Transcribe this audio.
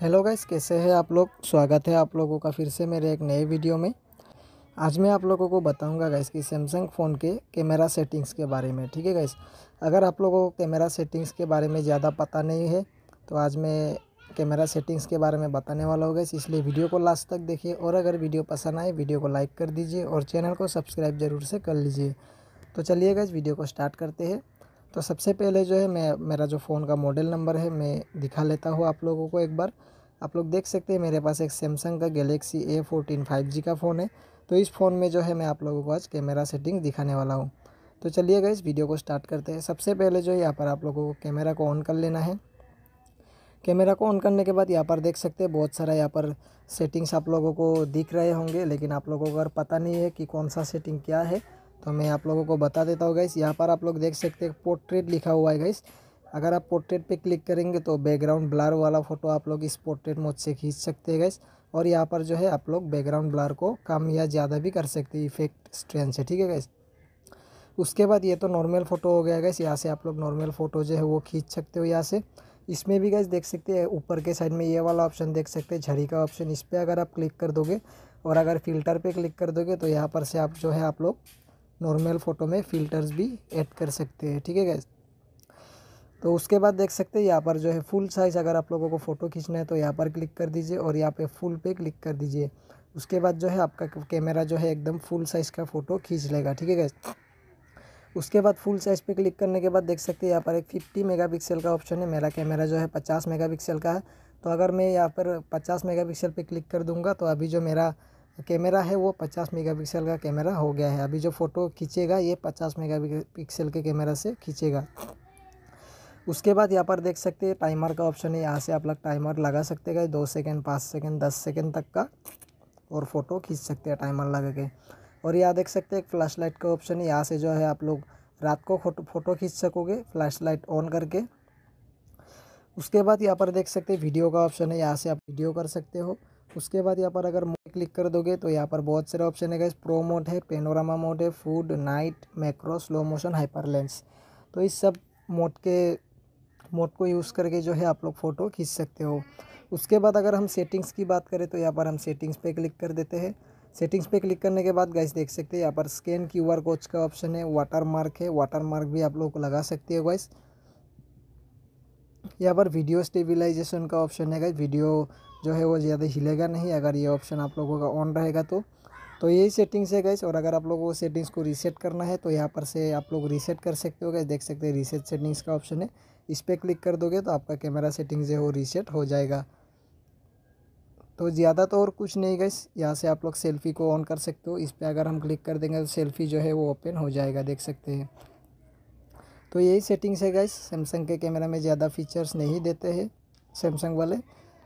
hello guys कैसे हैं आप लोग स्वागत है आप लोगों का फिर से मेरे एक नए वीडियो में आज मैं आप लोगों को बताऊंगा गाइस कि सैमसंग फ़ोन के कैमरा सेटिंग्स के बारे में ठीक है गाइस अगर आप लोगों को कैमरा सेटिंग्स के बारे में ज़्यादा पता नहीं है तो आज मैं कैमरा सेटिंग्स के बारे में बताने वाला होगा इसलिए वीडियो को लास्ट तक देखिए और अगर वीडियो पसंद आए वीडियो को लाइक कर दीजिए और चैनल को सब्सक्राइब जरूर से कर लीजिए तो चलिए गाइस वीडियो को स्टार्ट करते हैं तो सबसे पहले जो है मैं मेरा जो फ़ोन का मॉडल नंबर है मैं दिखा लेता हूँ आप लोगों को एक बार आप लोग देख सकते हैं मेरे पास एक सैमसंग का Galaxy A fourteen five G का फ़ोन है तो इस फ़ोन में जो है मैं आप लोगों को आज कैमरा सेटिंग दिखाने वाला हूँ तो चलिएगा इस वीडियो को स्टार्ट करते हैं सबसे पहले जो है यहाँ पर आप लोगों को कैमरा को ऑन कर लेना है कैमरा को ऑन करने के बाद यहाँ पर देख सकते हैं बहुत सारा यहाँ पर सेटिंग्स आप लोगों को दिख रहे होंगे लेकिन आप लोगों को अगर पता नहीं है कि कौन सा सेटिंग क्या है तो मैं आप लोगों को बता देता हूँ गाइस यहाँ पर आप लोग देख सकते हैं पोर्ट्रेट लिखा हुआ है गाइस अगर आप पोर्ट्रेट पे क्लिक करेंगे तो बैकग्राउंड ब्लर वाला फ़ोटो आप लोग इस पोर्ट्रेट मोड से खींच सकते हैं गाइस और यहाँ पर जो है आप लोग बैकग्राउंड ब्लर को कम या ज़्यादा भी कर सकते हैं इफेक्ट स्ट्रेंथ से ठीक है गाइस उसके बाद ये तो नॉर्मल फ़ोटो हो गया गैस यहाँ से आप लोग नॉर्मल फ़ोटो जो है वो खींच सकते हो यहाँ से इसमें भी गैस देख सकते हैं ऊपर के साइड में ये वाला ऑप्शन देख सकते हैं झड़ी का ऑप्शन इस पर अगर आप क्लिक कर दोगे और अगर फिल्टर पे क्लिक कर दोगे तो यहाँ पर से आप जो है आप लोग नॉर्मल फ़ोटो में फ़िल्टर्स भी ऐड कर सकते हैं ठीक है गैस तो उसके बाद देख सकते हैं यहाँ पर जो है फुल साइज़ अगर आप लोगों को फ़ोटो खींचना है तो यहाँ पर क्लिक कर दीजिए और यहाँ पे फुल पे क्लिक कर दीजिए उसके बाद जो है आपका कैमरा जो है एकदम फुल साइज़ का फ़ोटो खींच लेगा ठीक है गैस उसके बाद फुल साइज़ पे क्लिक करने के बाद देख सकते हैं यहाँ पर एक फिफ्टी मेगा का ऑप्शन है मेरा कैमरा जो है पचास मेगा का है तो अगर मैं यहाँ पर पचास मेगा पे क्लिक कर दूँगा तो अभी जो मेरा कैमरा है वो 50 मेगापिक्सल का कैमरा हो गया है अभी जो फ़ोटो खींचेगा ये 50 मेगापिक्सल के कैमरा से खींचेगा उसके बाद यहाँ पर देख सकते हैं टाइमर का ऑप्शन है यहाँ से आप लोग टाइमर लगा सकते हैं दो सेकेंड पाँच सेकेंड दस सेकेंड तक का और फ़ोटो खींच सकते हैं टाइमर लगा के और यहाँ देख सकते हैं फ्लैश लाइट का ऑप्शन है यहाँ से जो है आप लोग रात को फोटो फोटो खींच सकोगे फ्लैश लाइट ऑन करके उसके बाद यहाँ पर देख सकते हैं वीडियो का ऑप्शन है यहाँ से आप वीडियो कर सकते हो उसके बाद यहाँ पर अगर क्लिक कर दोगे तो यहाँ पर बहुत सारे ऑप्शन है गैस प्रो मोड है पेनोरामा मोड है food night macro slow motion hyper lens तो इस सब मोड के मोड को यूज़ करके जो है आप लोग फ़ोटो खींच सकते हो उसके बाद अगर हम सेटिंग्स की बात करें तो यहाँ पर हम सेटिंग्स पे क्लिक कर देते हैं सेटिंग्स पे क्लिक करने के बाद गाइस देख सकते हैं यहाँ पर स्कैन क्यू आर कोच का ऑप्शन है वाटर मार्क है वाटर मार्क भी आप लोग लगा सकते हो गाइस यहाँ पर वीडियो स्टेबिलाइजेशन का ऑप्शन है गाइस वीडियो जो है वो ज़्यादा हिलेगा नहीं अगर ये ऑप्शन आप लोगों का ऑन रहेगा तो तो यही सेटिंग्स है गैस और अगर आप लोगों को सेटिंग्स को रीसेट करना है तो यहाँ पर से आप लोग रीसेट कर सकते हो गैस देख सकते हैं रीसेट सेटिंग्स का ऑप्शन है इस पर क्लिक कर दोगे तो आपका कैमरा सेटिंग्स है वो रीसेट हो जाएगा तो ज़्यादा तो और कुछ नहीं गैस यहाँ से आप लोग सेल्फ़ी को ऑन कर सकते हो इस पर अगर हम क्लिक कर देंगे तो सेल्फ़ी जो है वो ओपन हो जाएगा देख सकते हैं तो यही सेटिंग्स है गैस सैमसंग के कैमरा में ज़्यादा फीचर्स नहीं देते हैं सैमसंग वाले